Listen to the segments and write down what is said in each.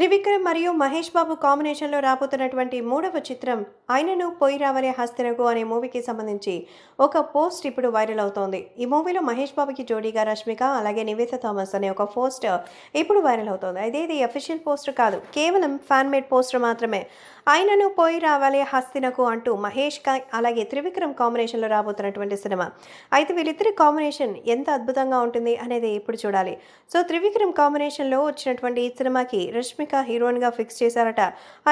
త్రివిక్రమ్ మరియు మహేష్ బాబు కాంబినేషన్లో రాబోతున్నటువంటి మూడవ చిత్రం ఆయనను పొయ్యి రావరే హస్తినకు అనే మూవీకి సంబంధించి ఒక పోస్ట్ ఇప్పుడు వైరల్ అవుతోంది ఈ మూవీలో మహేష్ బాబుకి జోడీగా రష్మిక అలాగే నివేత థామస్ అనే ఒక పోస్ట్ ఇప్పుడు వైరల్ అవుతోంది అయితే ఇది అఫీషియల్ పోస్టర్ కాదు కేవలం ఫ్యాన్ మేడ్ పోస్టర్ మాత్రమే ఆయనను పోయి రావాలి హస్తినకు అంటూ మహేష్ అలాగే త్రివిక్రమ్ కాంబినేషన్లో రాబోతున్నటువంటి సినిమా అయితే వీళ్ళిద్దరి కాంబినేషన్ ఎంత అద్భుతంగా ఉంటుంది అనేది ఇప్పుడు చూడాలి సో త్రివిక్రమ్ కాంబినేషన్లో వచ్చినటువంటి ఈ సినిమాకి రష్మిక హీరోయిన్గా ఫిక్స్ చేశారట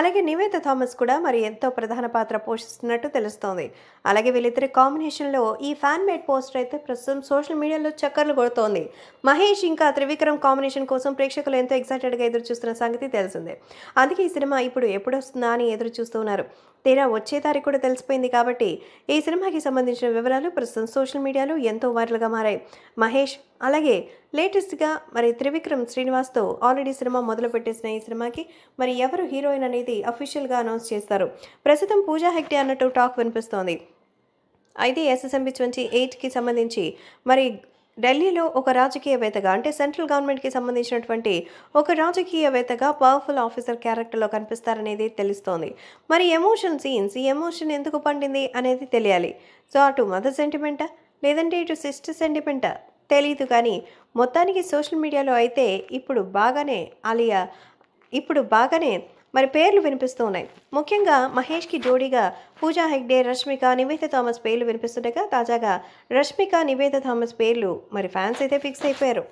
అలాగే నివేద థామస్ కూడా మరి ఎంతో ప్రధాన పాత్ర పోషిస్తున్నట్టు తెలుస్తోంది అలాగే వీళ్ళిద్దరి కాంబినేషన్లో ఈ ఫ్యాన్ మేడ్ పోస్టర్ అయితే ప్రస్తుతం సోషల్ మీడియాలో చక్కర్లు కొడుతోంది మహేష్ ఇంకా త్రివిక్రమ్ కాంబినేషన్ కోసం ప్రేక్షకులు ఎంతో ఎక్సైటెడ్గా ఎదురు చూస్తున్న సంగతి తెలిసిందే అందుకే ఈ సినిమా ఇప్పుడు ఎప్పుడు వస్తుందా అని ఎదురు చూస్తూ ఉన్నారు తీరా వచ్చే తారీఖు కూడా తెలిసిపోయింది కాబట్టి ఈ సినిమాకి సంబంధించిన వివరాలు ప్రస్తుతం సోషల్ మీడియాలో ఎంతో వైరల్గా మారాయి మహేష్ అలాగే లేటెస్ట్గా మరి త్రివిక్రమ్ శ్రీనివాస్తో ఆల్రెడీ సినిమా పెట్టేసిన ఈ సినిమాకి మరి ఎవరు హీరోయిన్ అనేది అఫీషియల్గా అనౌన్స్ చేస్తారు ప్రస్తుతం పూజా హెక్టే అన్నట్టు టాక్ వినిపిస్తోంది అయితే ఎస్ఎస్ఎంబి ట్వంటీ ఎయిట్కి సంబంధించి మరి ఢిల్లీలో ఒక రాజకీయవేత్తగా అంటే సెంట్రల్ గవర్నమెంట్కి సంబంధించినటువంటి ఒక రాజకీయవేత్తగా పవర్ఫుల్ ఆఫీసర్ క్యారెక్టర్లో కనిపిస్తారనేది తెలుస్తోంది మరి ఎమోషన్ సీన్స్ ఈ ఎమోషన్ ఎందుకు పండింది అనేది తెలియాలి సో అటు మదర్ సెంటిమెంటా లేదంటే ఇటు సిస్టర్ సెంటిమెంటా తెలియదు కానీ మొత్తానికి సోషల్ మీడియాలో అయితే ఇప్పుడు బాగానే అలియా ఇప్పుడు బాగానే మరి పేర్లు వినిపిస్తూ ఉన్నాయి ముఖ్యంగా మహేష్కి జోడీగా పూజా హెగ్డే రష్మిక నివేద థామస్ పేర్లు వినిపిస్తుండగా తాజాగా రష్మిక నివేద థామస్ పేర్లు మరి ఫ్యాన్స్ అయితే ఫిక్స్ అయిపోయారు